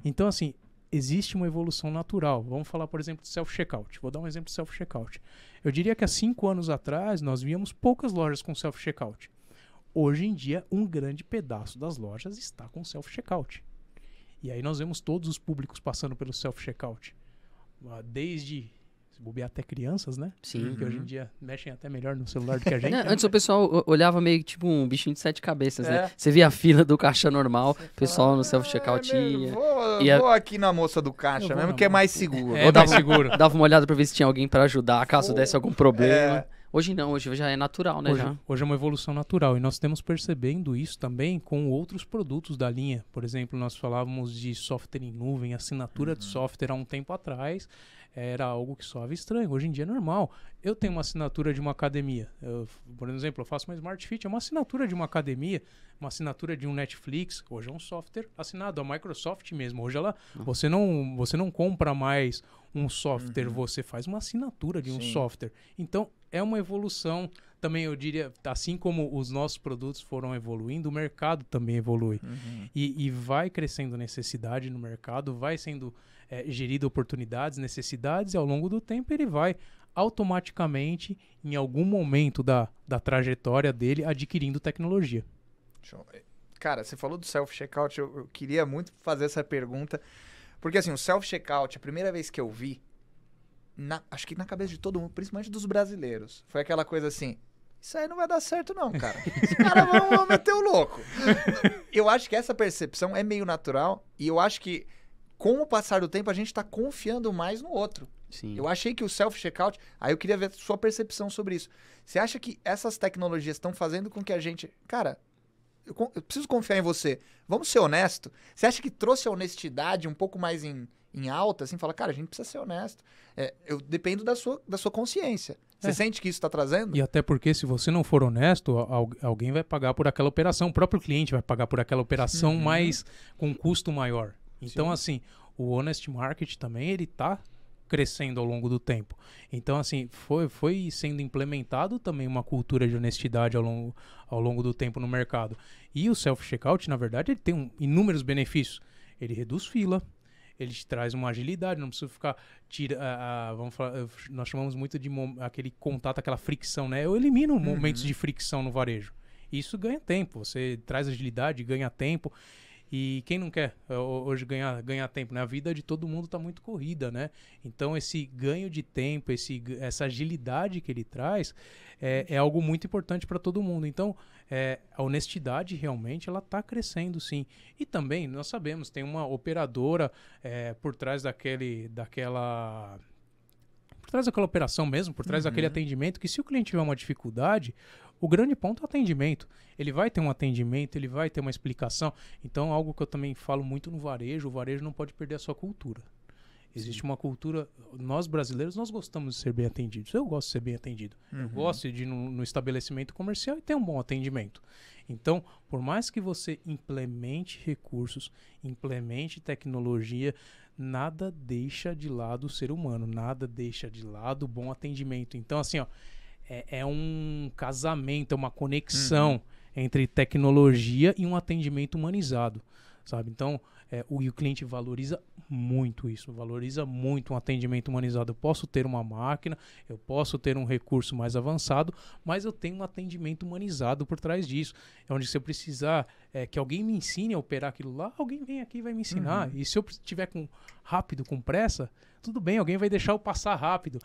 Uhum. Então, assim, existe uma evolução natural. Vamos falar, por exemplo, de self-checkout. Vou dar um exemplo de self-checkout. Eu diria que há cinco anos atrás nós víamos poucas lojas com self-checkout. Hoje em dia, um grande pedaço das lojas está com self-checkout. E aí nós vemos todos os públicos passando pelo self-checkout. Ah, desde se bobear até crianças, né? Sim. Que uhum. hoje em uhum. dia mexem até melhor no celular do que a gente. Não, né? Antes o pessoal olhava meio que tipo um bichinho de sete cabeças, né? é. né? Você via a fila do caixa normal, o pessoal no self-checkout é, ia. Vou, ia... vou aqui na moça do caixa, mesmo que é mais seguro. É, dava, mais seguro. Dava uma olhada pra ver se tinha alguém para ajudar, caso Pô, desse algum problema. É. Hoje não, hoje já é natural, né? Hoje, hoje, é uma evolução natural e nós temos percebendo isso também com outros produtos da linha. Por exemplo, nós falávamos de software em nuvem, assinatura uhum. de software há um tempo atrás era algo que soava estranho. Hoje em dia é normal. Eu tenho uma assinatura de uma academia. Eu, por exemplo, eu faço uma Smart Fit, é uma assinatura de uma academia uma assinatura de um Netflix, hoje é um software assinado. A Microsoft mesmo, hoje ela, uhum. você, não, você não compra mais um software, uhum. você faz uma assinatura de Sim. um software. Então, é uma evolução. Também eu diria, assim como os nossos produtos foram evoluindo, o mercado também evolui. Uhum. E, e, vai crescendo necessidade no mercado, vai sendo é, gerido oportunidades, necessidades, e ao longo do tempo ele vai automaticamente, em algum momento da, da trajetória dele, adquirindo tecnologia. Eh, cara, você falou do self-checkout, eu, eu, queria muito fazer essa pergunta. Porque assim, o self-checkout, a primeira vez que eu vi, na, acho que na cabeça de todo mundo, principalmente dos brasileiros, foi aquela coisa assim: isso aí não vai dar certo, não, cara. Os caras vão, vão meter o louco. Eu acho que essa percepção é meio natural e eu acho que, com o passar do tempo, a gente está confiando mais no outro. Sim. Eu achei que o self-checkout. Aí eu queria ver sua percepção sobre isso. Você acha que essas tecnologias estão fazendo com que a gente. Cara, eu, eu preciso confiar em você. Vamos ser honesto. Você acha que trouxe a honestidade um pouco mais em, em alta, assim, fala, cara, a gente precisa ser honesto. É, eu dependo da sua, da sua consciência. Você é. sente que isso está trazendo? E até porque se você não for honesto, alguém vai pagar por aquela operação. O próprio cliente vai pagar por aquela operação, uhum. mas com um custo maior. Então, Sim. assim, o honest market também, ele está crescendo ao longo do tempo. Então, assim, foi, foi sendo implementado também uma cultura de honestidade ao longo, ao longo do tempo no mercado. E o self-checkout, na verdade, ele tem um, inúmeros benefícios. Ele reduz fila, ele te traz uma agilidade, não precisa ficar tira, uh, uh, vamos falar, uh, nós chamamos muito de aquele contato, aquela fricção, né? Eu elimino uhum. momentos de fricção no varejo. Isso ganha tempo, você traz agilidade, ganha tempo. E quem não quer eh, hoje ganhar, ganhar tempo? Né? A vida de todo mundo está muito corrida, né? Então, esse ganho de tempo, esse, essa agilidade que ele traz é, é algo muito importante para todo mundo. Então, é, a honestidade realmente ela está crescendo, sim. E também, nós sabemos, tem uma operadora é, por trás daquele, daquela por trás daquela operação mesmo, por trás uhum. daquele atendimento, que se o cliente tiver uma dificuldade, o grande ponto é o atendimento. Ele vai ter um atendimento, ele vai ter uma explicação. Então, algo que eu também falo muito no varejo, o varejo não pode perder a sua cultura. Existe uma cultura. Nós brasileiros, nós gostamos de ser bem atendidos. Eu gosto de ser bem atendido. Uhum. Eu gosto de ir no, no, estabelecimento comercial e ter um bom atendimento. Então, por mais que você implemente recursos, implemente tecnologia, nada deixa de lado o ser humano, nada deixa de lado o bom atendimento. Então, assim, ó, é, é um casamento, é uma conexão uhum. entre tecnologia e um atendimento humanizado, sabe? Então, é, o, e o cliente valoriza muito isso, valoriza muito um atendimento humanizado. Eu posso ter uma máquina, eu posso ter um recurso mais avançado, mas eu tenho um atendimento humanizado por trás disso. É onde se eu precisar é, que alguém me ensine a operar aquilo lá, alguém vem aqui e vai me ensinar. Uhum. E se eu estiver com, rápido, com pressa, tudo bem, alguém vai deixar eu passar rápido.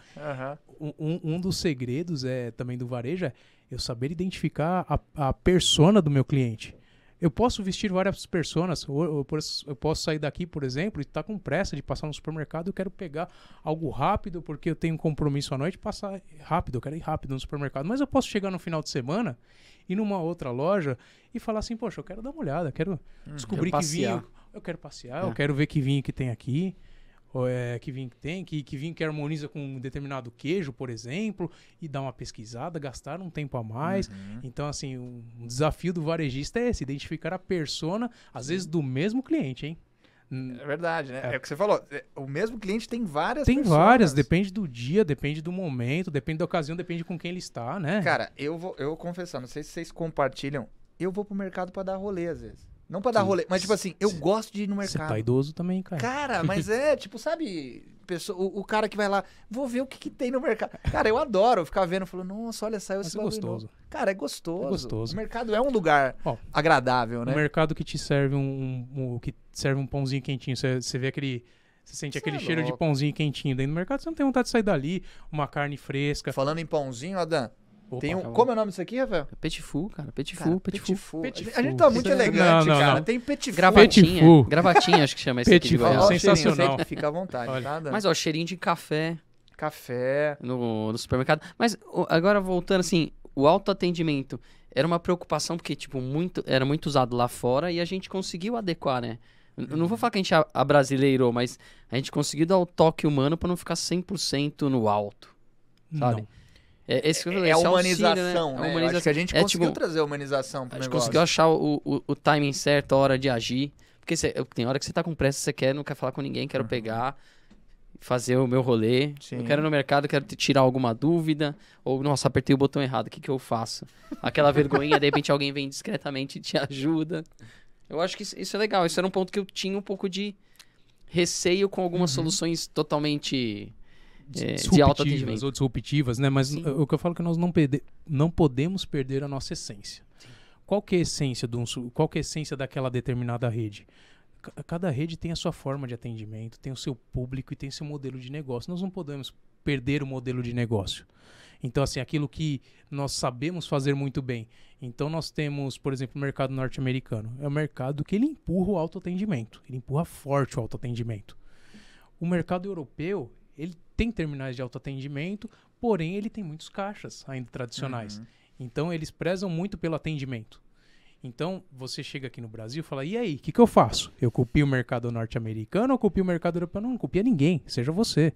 Uhum. Um, um, dos segredos é também do varejo é eu saber identificar a, a persona do meu cliente. Eu posso vestir várias personas, eu, posso sair daqui, por exemplo, e estar tá com pressa de passar no supermercado, eu quero pegar algo rápido, porque eu tenho um compromisso à noite, passar rápido, eu quero ir rápido no supermercado. Mas eu posso chegar no final de semana e numa outra loja e falar assim, poxa, eu quero dar uma olhada, quero hum, descobrir quero que vinho, eu quero passear, é. eu quero ver que vinho que tem aqui é, que vinho que tem, que, que vinho que harmoniza com um determinado queijo, por exemplo, e dar uma pesquisada, gastar um tempo a mais. Uhum. Então, assim, um, um desafio do varejista é esse, identificar a persona, às vezes, do mesmo cliente, hein? Hum. É verdade, né? É. é, o que você falou. É, o mesmo cliente tem várias Tem pessoas. várias, depende do dia, depende do momento, depende da ocasião, depende com quem ele está, né? Cara, eu vou eu confessar, não sei se vocês compartilham. Eu vou pro mercado para dar rolê às vezes. Não pra dar rolê, mas tipo assim, eu gosto de ir no mercado. Você tá idoso também, cara. Cara, mas é, tipo, sabe, pessoa, o, o, cara que vai lá, vou ver o que, que tem no mercado. Cara, eu adoro ficar vendo, falando, nossa, olha, saiu esse é gostoso. Novo. Cara, é gostoso. É gostoso. O mercado é um lugar agradável, né? Um mercado que te serve um, um que serve um pãozinho quentinho, você vê aquele você sente aquele é cheiro de pãozinho quentinho dentro do mercado, você não tem vontade de sair dali, uma carne fresca. Falando em pãozinho, Adam, Opa, tem um, como é o nome disso aqui, Rafael? É petifu, cara. Petifu, cara, petifu. A gente tá muito elegante, não, não, cara. Não. Tem petifu. Gravatinha. Petifu. Gravatinha, acho que chama esse petifu. aqui. Petifu, sensacional. fica à vontade. Mas, ó, cheirinho de café. Café. No, no supermercado. Mas, agora voltando assim, o autoatendimento era uma preocupação, porque, tipo, muito, era muito usado lá fora e a gente conseguiu adequar, né? Eu não vou uhum. falar que a gente é abrasileirou, mas a gente conseguiu dar o toque humano para não ficar 100% no alto, sabe? Não. É, é, é, esse é, a humanização, auxílio, né? né? É a humanização. que a gente é, conseguiu tipo, trazer a humanização pro a gente negócio. conseguiu achar o, o, o, timing certo, a hora de agir. Porque cê, tem hora que você tá com pressa, você quer, não quer falar com ninguém, quero uhum. pegar, fazer o meu rolê. Sim. Eu quero ir no mercado, quero tirar alguma dúvida. Ou, nossa, apertei o botão errado, o que, que eu faço? Aquela vergonhinha, de repente alguém vem discretamente e te ajuda. Eu acho que isso é legal. Isso era um ponto que eu tinha um pouco de receio com algumas uhum. soluções totalmente é, disruptivas, de ou disruptivas, né? Mas Sim. o que eu falo é que nós não, perde, não podemos perder a nossa essência. Sim. Qual que é a essência de um, qual que é a essência daquela determinada rede? Cada rede tem a sua forma de atendimento, tem o seu público e tem seu modelo de negócio. Nós não podemos perder o modelo de negócio. Então, assim, aquilo que nós sabemos fazer muito bem. Então, nós temos, por exemplo, o mercado norte-americano. É um mercado que ele empurra o autoatendimento, ele empurra forte o autoatendimento. O mercado europeu, ele tem terminais de autoatendimento, porém ele tem muitos caixas ainda tradicionais. Uhum. Então eles prezam muito pelo atendimento. Então você chega aqui no Brasil e fala: e aí, o que, que eu faço? Eu copio o mercado norte-americano ou copio o mercado europeu? Não, não copia ninguém, seja você.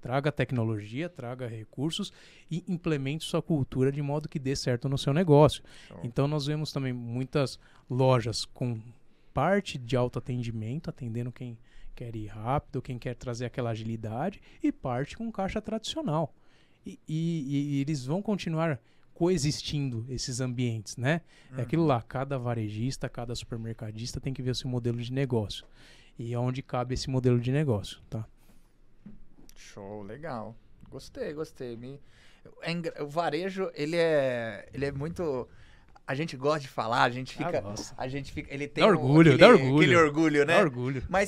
Traga tecnologia, traga recursos e implemente sua cultura de modo que dê certo no seu negócio. Então, então nós vemos também muitas lojas com parte de autoatendimento, atendendo quem quer ir rápido, quem quer trazer aquela agilidade, e parte com caixa tradicional. E, e, e eles vão continuar coexistindo esses ambientes, né? É uhum. É aquilo lá, cada varejista, cada supermercadista tem que ver o seu modelo de negócio. E onde cabe esse modelo de negócio, tá? Show, legal. Gostei, gostei. Me... É o varejo, ele é, ele é muito a gente gosta de falar, a gente ah, fica. Ah, a gente fica ele tem dá orgulho, um, aquele, dá orgulho. Aquele orgulho, né? Dá orgulho. Mas